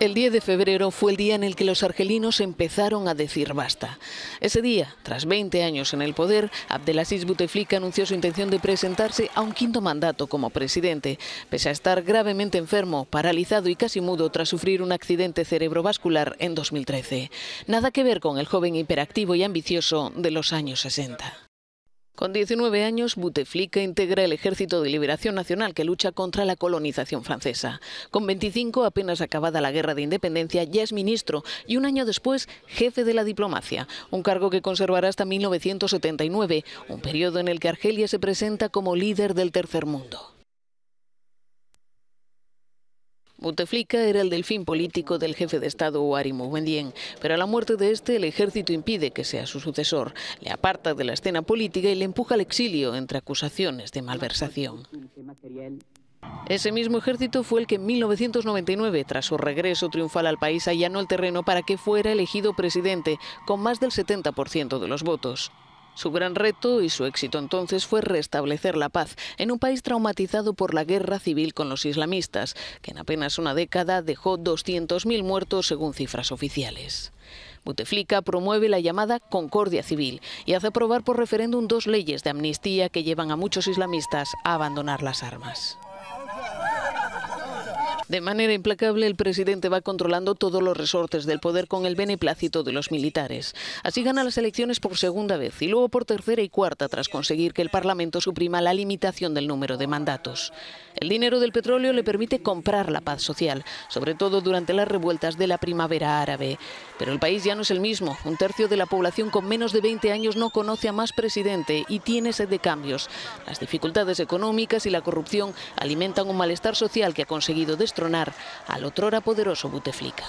El 10 de febrero fue el día en el que los argelinos empezaron a decir basta. Ese día, tras 20 años en el poder, Abdelaziz Bouteflika anunció su intención de presentarse a un quinto mandato como presidente, pese a estar gravemente enfermo, paralizado y casi mudo tras sufrir un accidente cerebrovascular en 2013. Nada que ver con el joven hiperactivo y ambicioso de los años 60. Con 19 años, Bouteflika integra el Ejército de Liberación Nacional que lucha contra la colonización francesa. Con 25, apenas acabada la Guerra de Independencia, ya es ministro y un año después jefe de la diplomacia, un cargo que conservará hasta 1979, un periodo en el que Argelia se presenta como líder del tercer mundo. Bouteflika era el delfín político del jefe de Estado Ouari Wendien, pero a la muerte de este el ejército impide que sea su sucesor, le aparta de la escena política y le empuja al exilio entre acusaciones de malversación. Ese mismo ejército fue el que en 1999, tras su regreso triunfal al país, allanó el terreno para que fuera elegido presidente, con más del 70% de los votos. Su gran reto y su éxito entonces fue restablecer la paz en un país traumatizado por la guerra civil con los islamistas, que en apenas una década dejó 200.000 muertos según cifras oficiales. Bouteflika promueve la llamada concordia civil y hace aprobar por referéndum dos leyes de amnistía que llevan a muchos islamistas a abandonar las armas. De manera implacable, el presidente va controlando todos los resortes del poder con el beneplácito de los militares. Así gana las elecciones por segunda vez y luego por tercera y cuarta tras conseguir que el Parlamento suprima la limitación del número de mandatos. El dinero del petróleo le permite comprar la paz social, sobre todo durante las revueltas de la primavera árabe. Pero el país ya no es el mismo. Un tercio de la población con menos de 20 años no conoce a más presidente y tiene sed de cambios. Las dificultades económicas y la corrupción alimentan un malestar social que ha conseguido destruir al al otrora poderoso buteflica.